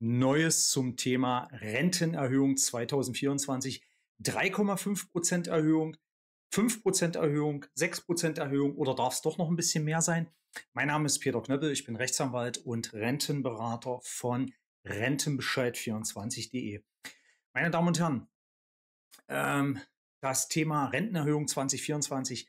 Neues zum Thema Rentenerhöhung 2024. 3,5 Erhöhung, 5 Erhöhung, 6 Erhöhung oder darf es doch noch ein bisschen mehr sein? Mein Name ist Peter Knöppel, ich bin Rechtsanwalt und Rentenberater von Rentenbescheid24.de. Meine Damen und Herren, ähm, das Thema Rentenerhöhung 2024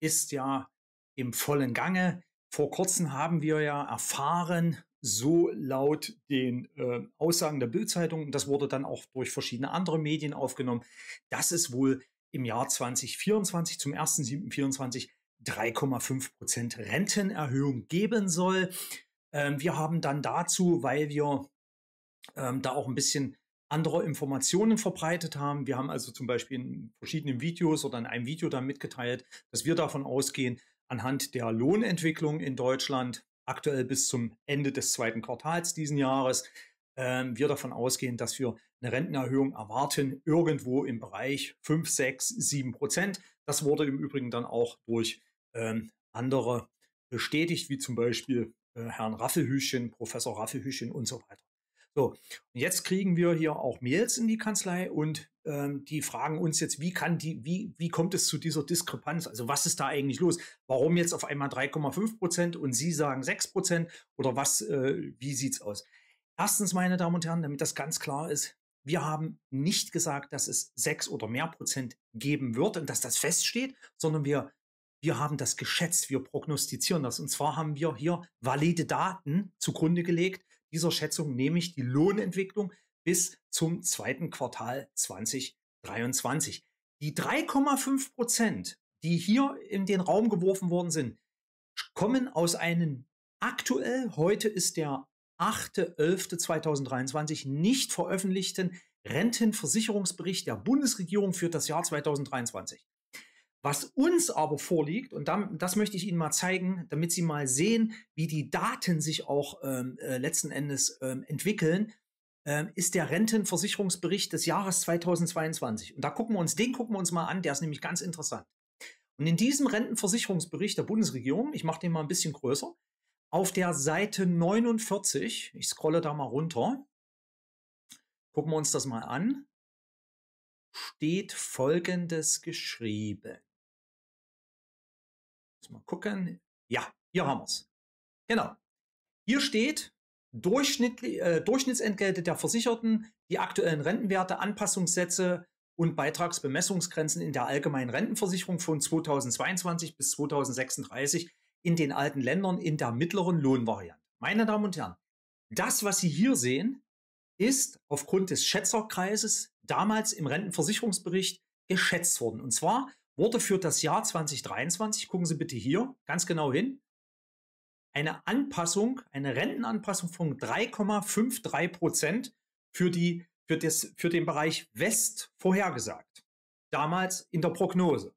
ist ja im vollen Gange. Vor kurzem haben wir ja erfahren so laut den äh, Aussagen der Bildzeitung. Das wurde dann auch durch verschiedene andere Medien aufgenommen, dass es wohl im Jahr 2024 zum 1.7.24 3,5 Prozent Rentenerhöhung geben soll. Ähm, wir haben dann dazu, weil wir ähm, da auch ein bisschen andere Informationen verbreitet haben. Wir haben also zum Beispiel in verschiedenen Videos oder in einem Video dann mitgeteilt, dass wir davon ausgehen, anhand der Lohnentwicklung in Deutschland, aktuell bis zum Ende des zweiten Quartals diesen Jahres. Ähm, wir davon ausgehen, dass wir eine Rentenerhöhung erwarten, irgendwo im Bereich 5, 6, 7 Prozent. Das wurde im Übrigen dann auch durch ähm, andere bestätigt, wie zum Beispiel äh, Herrn Raffelhüschen, Professor Raffelhüschen und so weiter. So, und jetzt kriegen wir hier auch Mails in die Kanzlei und ähm, die fragen uns jetzt, wie kann die, wie, wie kommt es zu dieser Diskrepanz? Also was ist da eigentlich los? Warum jetzt auf einmal 3,5 Prozent und Sie sagen 6 Prozent oder was, äh, wie sieht's aus? Erstens, meine Damen und Herren, damit das ganz klar ist, wir haben nicht gesagt, dass es 6 oder mehr Prozent geben wird und dass das feststeht, sondern wir wir haben das geschätzt, wir prognostizieren das. Und zwar haben wir hier valide Daten zugrunde gelegt, dieser Schätzung nehme ich die Lohnentwicklung bis zum zweiten Quartal 2023. Die 3,5 Prozent, die hier in den Raum geworfen worden sind, kommen aus einem aktuell, heute ist der 8.11.2023, nicht veröffentlichten Rentenversicherungsbericht der Bundesregierung für das Jahr 2023. Was uns aber vorliegt, und das möchte ich Ihnen mal zeigen, damit Sie mal sehen, wie die Daten sich auch ähm, äh, letzten Endes ähm, entwickeln, ähm, ist der Rentenversicherungsbericht des Jahres 2022. Und da gucken wir uns, den gucken wir uns mal an, der ist nämlich ganz interessant. Und in diesem Rentenversicherungsbericht der Bundesregierung, ich mache den mal ein bisschen größer, auf der Seite 49, ich scrolle da mal runter, gucken wir uns das mal an, steht Folgendes geschrieben. Muss mal gucken. Ja, hier haben wir es. Genau. Hier steht Durchschnitt, äh, Durchschnittsentgelte der Versicherten, die aktuellen Rentenwerte, Anpassungssätze und Beitragsbemessungsgrenzen in der allgemeinen Rentenversicherung von 2022 bis 2036 in den alten Ländern in der mittleren Lohnvariante. Meine Damen und Herren, das, was Sie hier sehen, ist aufgrund des Schätzerkreises damals im Rentenversicherungsbericht geschätzt worden. Und zwar wurde für das Jahr 2023, gucken Sie bitte hier ganz genau hin, eine Anpassung, eine Rentenanpassung von 3,53 Prozent für die, für das, für den Bereich West vorhergesagt. Damals in der Prognose.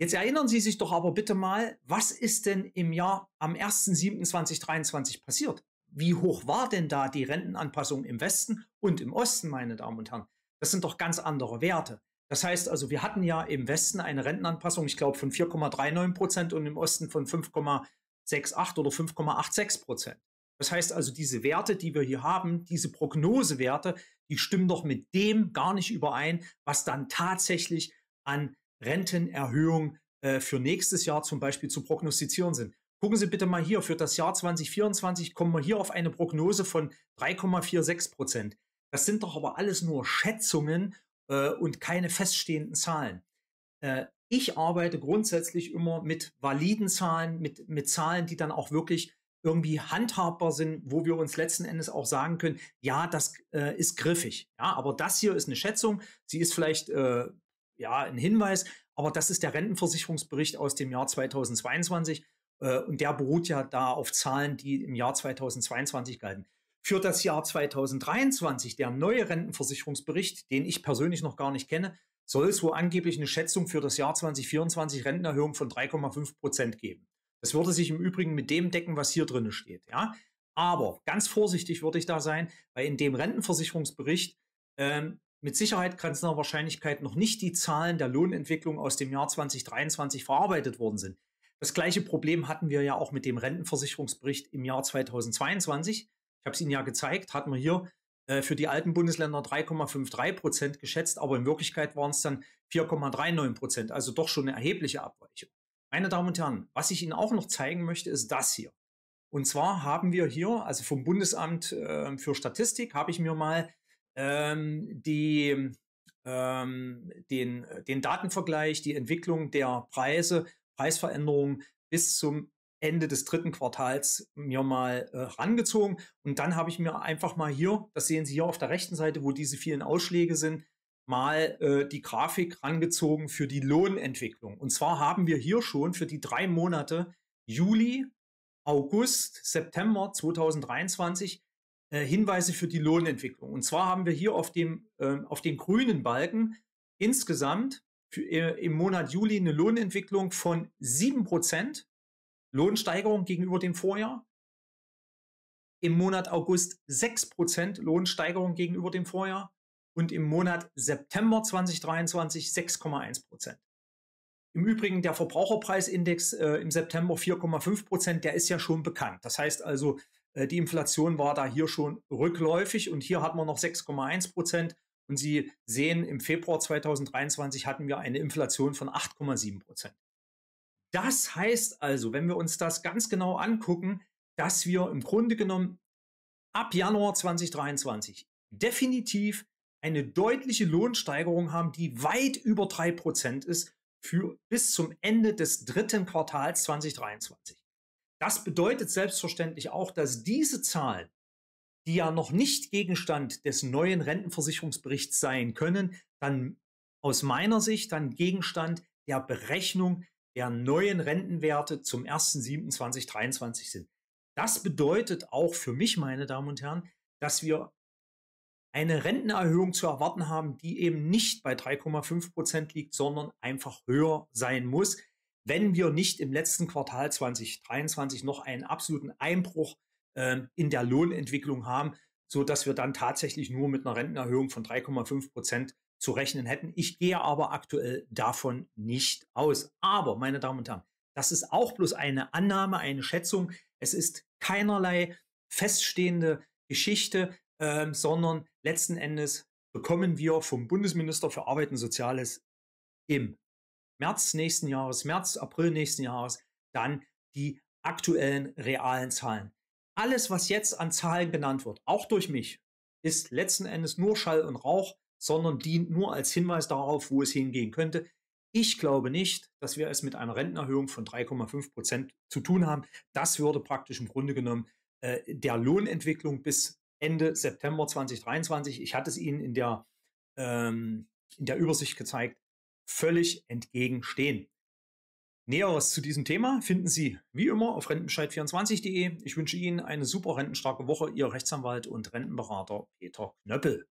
Jetzt erinnern Sie sich doch aber bitte mal, was ist denn im Jahr am 1.7.2023 passiert? Wie hoch war denn da die Rentenanpassung im Westen und im Osten, meine Damen und Herren? Das sind doch ganz andere Werte. Das heißt also, wir hatten ja im Westen eine Rentenanpassung, ich glaube, von 4,39 Prozent und im Osten von 5,68 oder 5,86 Prozent. Das heißt also, diese Werte, die wir hier haben, diese Prognosewerte, die stimmen doch mit dem gar nicht überein, was dann tatsächlich an Rentenerhöhung äh, für nächstes Jahr zum Beispiel zu prognostizieren sind. Gucken Sie bitte mal hier, für das Jahr 2024 kommen wir hier auf eine Prognose von 3,46 Prozent. Das sind doch aber alles nur Schätzungen äh, und keine feststehenden Zahlen. Äh, ich arbeite grundsätzlich immer mit validen Zahlen, mit, mit Zahlen, die dann auch wirklich irgendwie handhabbar sind, wo wir uns letzten Endes auch sagen können, ja, das äh, ist griffig. Ja, aber das hier ist eine Schätzung. Sie ist vielleicht äh, ja ein Hinweis, aber das ist der Rentenversicherungsbericht aus dem Jahr 2022 äh, und der beruht ja da auf Zahlen, die im Jahr 2022 galten. Für das Jahr 2023, der neue Rentenversicherungsbericht, den ich persönlich noch gar nicht kenne, soll es wohl angeblich eine Schätzung für das Jahr 2024 Rentenerhöhung von 3,5 Prozent geben. Das würde sich im Übrigen mit dem decken, was hier drin steht. Ja? Aber ganz vorsichtig würde ich da sein, weil in dem Rentenversicherungsbericht ähm, mit Sicherheit ganz Wahrscheinlichkeit noch nicht die Zahlen der Lohnentwicklung aus dem Jahr 2023 verarbeitet worden sind. Das gleiche Problem hatten wir ja auch mit dem Rentenversicherungsbericht im Jahr 2022 ich habe es Ihnen ja gezeigt, hatten wir hier äh, für die alten Bundesländer 3,53 Prozent geschätzt, aber in Wirklichkeit waren es dann 4,39 Prozent, also doch schon eine erhebliche Abweichung. Meine Damen und Herren, was ich Ihnen auch noch zeigen möchte, ist das hier. Und zwar haben wir hier, also vom Bundesamt äh, für Statistik, habe ich mir mal ähm, die, ähm, den, den Datenvergleich, die Entwicklung der Preise, Preisveränderungen bis zum Ende des dritten Quartals mir mal äh, rangezogen. Und dann habe ich mir einfach mal hier, das sehen Sie hier auf der rechten Seite, wo diese vielen Ausschläge sind, mal äh, die Grafik rangezogen für die Lohnentwicklung. Und zwar haben wir hier schon für die drei Monate Juli, August, September 2023 äh, Hinweise für die Lohnentwicklung. Und zwar haben wir hier auf dem, äh, auf dem grünen Balken insgesamt für, äh, im Monat Juli eine Lohnentwicklung von 7 Prozent Lohnsteigerung gegenüber dem Vorjahr. Im Monat August 6% Lohnsteigerung gegenüber dem Vorjahr und im Monat September 2023 6,1%. Im Übrigen der Verbraucherpreisindex äh, im September 4,5 der ist ja schon bekannt. Das heißt also, äh, die Inflation war da hier schon rückläufig und hier hatten wir noch 6,1 Und Sie sehen, im Februar 2023 hatten wir eine Inflation von 8,7 das heißt also, wenn wir uns das ganz genau angucken, dass wir im Grunde genommen ab Januar 2023 definitiv eine deutliche Lohnsteigerung haben, die weit über 3% ist für bis zum Ende des dritten Quartals 2023. Das bedeutet selbstverständlich auch, dass diese Zahlen, die ja noch nicht Gegenstand des neuen Rentenversicherungsberichts sein können, dann aus meiner Sicht dann Gegenstand der Berechnung der neuen Rentenwerte zum 1.7.2023 sind. Das bedeutet auch für mich, meine Damen und Herren, dass wir eine Rentenerhöhung zu erwarten haben, die eben nicht bei 3,5 Prozent liegt, sondern einfach höher sein muss, wenn wir nicht im letzten Quartal 2023 noch einen absoluten Einbruch äh, in der Lohnentwicklung haben, so dass wir dann tatsächlich nur mit einer Rentenerhöhung von 3,5 Prozent zu rechnen hätten. Ich gehe aber aktuell davon nicht aus. Aber, meine Damen und Herren, das ist auch bloß eine Annahme, eine Schätzung. Es ist keinerlei feststehende Geschichte, ähm, sondern letzten Endes bekommen wir vom Bundesminister für Arbeit und Soziales im März nächsten Jahres, März, April nächsten Jahres dann die aktuellen realen Zahlen. Alles, was jetzt an Zahlen genannt wird, auch durch mich, ist letzten Endes nur Schall und Rauch sondern dient nur als Hinweis darauf, wo es hingehen könnte. Ich glaube nicht, dass wir es mit einer Rentenerhöhung von 3,5 Prozent zu tun haben. Das würde praktisch im Grunde genommen äh, der Lohnentwicklung bis Ende September 2023, ich hatte es Ihnen in der, ähm, in der Übersicht gezeigt, völlig entgegenstehen. Näheres zu diesem Thema finden Sie wie immer auf rentenbescheid24.de. Ich wünsche Ihnen eine super rentenstarke Woche, Ihr Rechtsanwalt und Rentenberater Peter Knöppel.